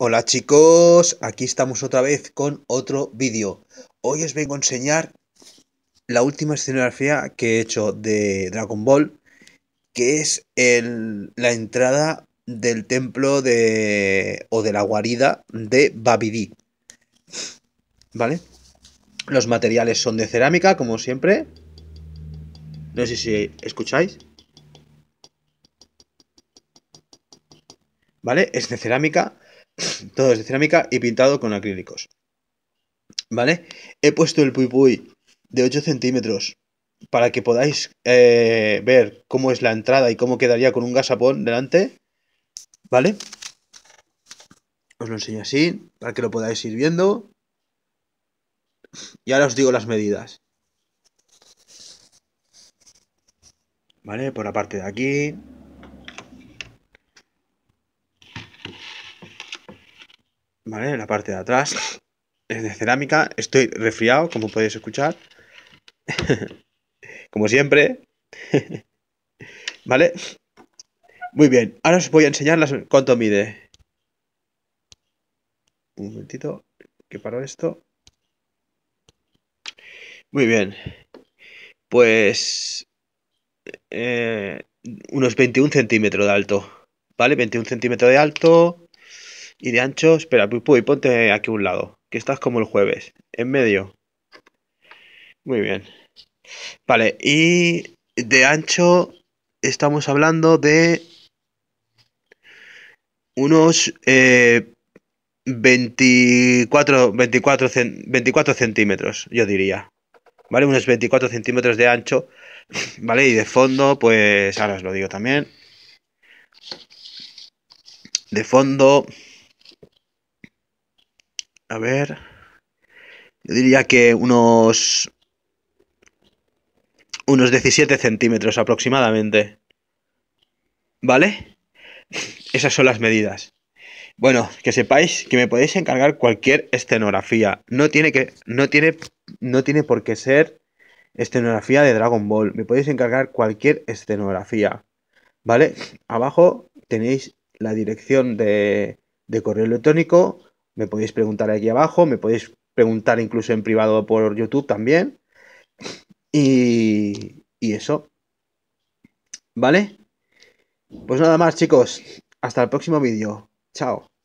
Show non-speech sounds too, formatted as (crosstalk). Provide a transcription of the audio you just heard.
Hola chicos, aquí estamos otra vez con otro vídeo. Hoy os vengo a enseñar la última escenografía que he hecho de Dragon Ball, que es la entrada del templo de o de la guarida de Babidi. ¿Vale? Los materiales son de cerámica, como siempre. No sé si escucháis. ¿Vale? Es de cerámica todo es de cerámica y pintado con acrílicos. ¿Vale? He puesto el Puipui de 8 centímetros para que podáis eh, ver cómo es la entrada y cómo quedaría con un gasapón delante. ¿Vale? Os lo enseño así, para que lo podáis ir viendo. Y ahora os digo las medidas. ¿Vale? Por la parte de aquí, ¿vale? En la parte de atrás es de cerámica. Estoy resfriado, como podéis escuchar. (laughs) como siempre. (laughs) ¿Vale? Muy bien, ahora os voy a enseñar cuánto mide. Un momentito, que paro esto. Muy bien. Pues... Eh, unos 21 centímetros de alto. ¿Vale? 21 centímetros de alto y de ancho, espera, Pupu, y ponte aquí a un lado, que estás como el jueves, en medio. Muy bien. Vale, y de ancho estamos hablando de unos 24, 24, 24 centímetros, yo diría. ¿Vale? Unos 24 centímetros de ancho. (laughs) ¿Vale? Y de fondo, pues ahora os lo digo también. De fondo, a ver. Yo diría que unos. Unos 17 centímetros aproximadamente. ¿Vale? Esas son las medidas. Bueno, que sepáis que me podéis encargar cualquier escenografía. No tiene que. No tiene. No tiene por qué ser escenografía de Dragon Ball. Me podéis encargar cualquier escenografía. ¿Vale? Abajo tenéis la dirección de, de correo electrónico me podéis preguntar aquí abajo, me podéis preguntar incluso en privado por YouTube también. Y, y eso. ¿Vale? Pues nada más, chicos. Hasta el próximo vídeo. Chao.